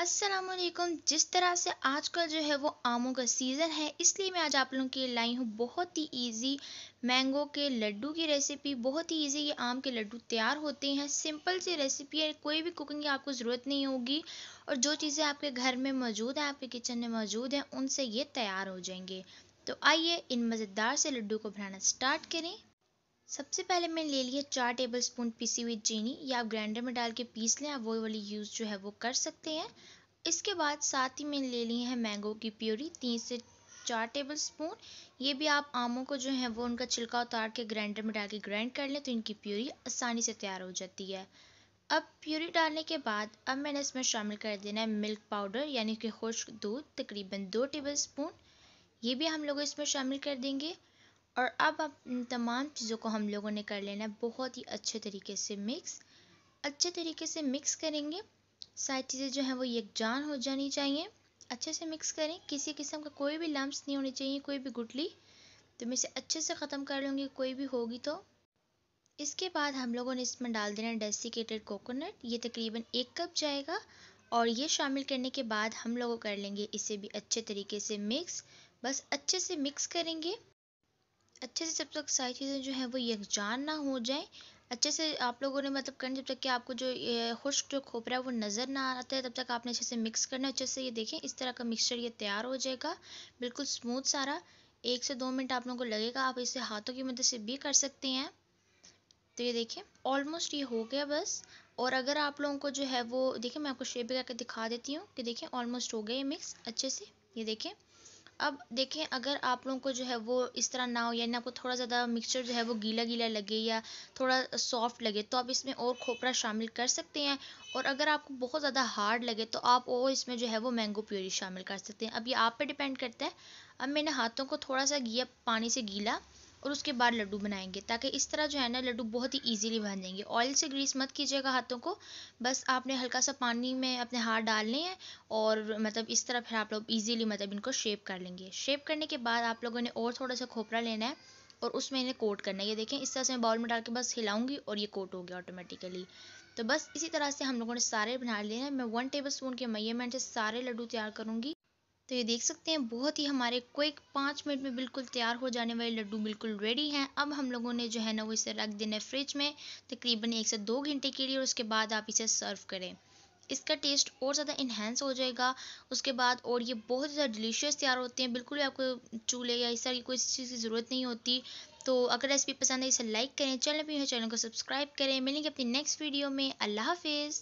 असलम जिस तरह से आजकल जो है वो आमों का सीज़न है इसलिए मैं आज आप लोगों के लिए लाई हूँ बहुत ही इजी मैंगो के लड्डू की रेसिपी बहुत ही इजी ये आम के लड्डू तैयार होते हैं सिंपल सी रेसिपी है कोई भी कुकिंग की आपको ज़रूरत नहीं होगी और जो चीज़ें आपके घर में मौजूद हैं आपके किचन में मौजूद हैं उनसे ये तैयार हो जाएंगे तो आइए इन मज़ेदार से लड्डू को बनाना स्टार्ट करें सबसे पहले मैंने ले लिया चार टेबल स्पून पीसी हुई चीनी या आप ग्राइंडर में डाल के पीस लें आप वो वाली यूज़ जो है वो कर सकते हैं इसके बाद साथ ही मैंने ले ली है मैंगो की प्योरी तीन से चार टेबल स्पून ये भी आप आमों को जो है वो उनका छिलका उतार के ग्राइंडर में डाल के ग्राइंड कर लें तो इनकी प्योरी आसानी से तैयार हो जाती है अब प्यूरी डालने के बाद अब मैंने इसमें शामिल कर देना है मिल्क पाउडर यानी कि खुश्क दूध तकरीबन दो टेबल स्पून ये भी हम लोग इसमें शामिल कर देंगे और अब आप इन तमाम चीज़ों को हम लोगों ने कर लेना है बहुत ही अच्छे तरीके से मिक्स अच्छे तरीके से मिक्स करेंगे सारी चीज़ें जो हैं वो यकजान हो जानी चाहिए अच्छे से मिक्स करें किसी किस्म का कोई भी लम्ब नहीं होने चाहिए कोई भी गुटली तो मैं इसे अच्छे से ख़त्म कर लूँगी कोई भी होगी तो इसके बाद हम लोगों ने इसमें डाल देना डेसिकेटेड कोकोनट ये तकरीबन एक कप जाएगा और ये शामिल करने के बाद हम लोगों कर लेंगे इसे भी अच्छे तरीके से मिक्स बस अच्छे से मिक्स करेंगे अच्छे से जब तक सारी चीज़ें जो हैं वो यकजान ना हो जाएं अच्छे से आप लोगों ने मतलब करना जब तक कि आपको जो खुश्क जो खोपरा है वो नज़र ना आता है तब तक आपने अच्छे से मिक्स करना अच्छे से ये देखें इस तरह का मिक्सचर ये तैयार हो जाएगा बिल्कुल स्मूथ सारा एक से दो मिनट आप लोगों को लगेगा आप इसे हाथों की मदद मतलब से भी कर सकते हैं तो ये देखें ऑलमोस्ट ये हो गया बस और अगर आप लोगों को जो है वो देखें मैं आपको शेप भी करके दिखा देती हूँ कि देखें ऑलमोस्ट हो गया ये मिक्स अच्छे से ये देखें अब देखें अगर आप लोगों को जो है वो इस तरह ना हो यानी आपको थोड़ा ज़्यादा मिक्सचर जो है वो गीला गीला लगे या थोड़ा सॉफ्ट लगे तो आप इसमें और खोपरा शामिल कर सकते हैं और अगर आपको बहुत ज़्यादा हार्ड लगे तो आप और इसमें जो है वो मैंगो प्योरी शामिल कर सकते हैं अब ये आप पे डिपेंड करता है अब मैंने हाथों को थोड़ा सा घिया पानी से गीला और उसके बाद लड्डू बनाएंगे ताकि इस तरह जो है ना लड्डू बहुत ही इजीली बन जाएंगे ऑयल से ग्रीस मत कीजिएगा हाथों को बस आपने हल्का सा पानी में अपने हाथ डालने हैं और मतलब इस तरह फिर आप लोग ईजिली मतलब इनको शेप कर लेंगे शेप करने के बाद आप लोगों ने और थोड़ा सा खोपरा लेना है और उसमें इन्हें कोट करना है ये देखें इस तरह से मैं बाउल में डाल के बस हिलाऊंगी और ये कोट हो गया ऑटोमेटिकली तो बस इसी तरह से हम लोगों ने सारे बना लिए हैं मैं वन टेबल स्पून के मैयरमेंट से सारे लड्डू तैयार करूँगी तो ये देख सकते हैं बहुत ही हमारे क्विक पाँच मिनट में बिल्कुल तैयार हो जाने वाले लड्डू बिल्कुल रेडी हैं अब हम लोगों ने जो है ना वो इसे रख देना है फ्रिज में तकरीबन एक से दो घंटे के लिए और उसके बाद आप इसे सर्व करें इसका टेस्ट और ज़्यादा इन्हेंस हो जाएगा उसके बाद और ये बहुत ज़्यादा डिलीशियस तैयार होते हैं बिल्कुल आपको चूल्हे या इस तरह की कोई चीज़ की ज़रूरत नहीं होती तो अगर रेसिपी पसंद है इसे लाइक करें चैनल पर तो चैनल को सब्सक्राइब करें मिलेंगे अपनी नेक्स्ट वीडियो में अल्लाह हाफिज़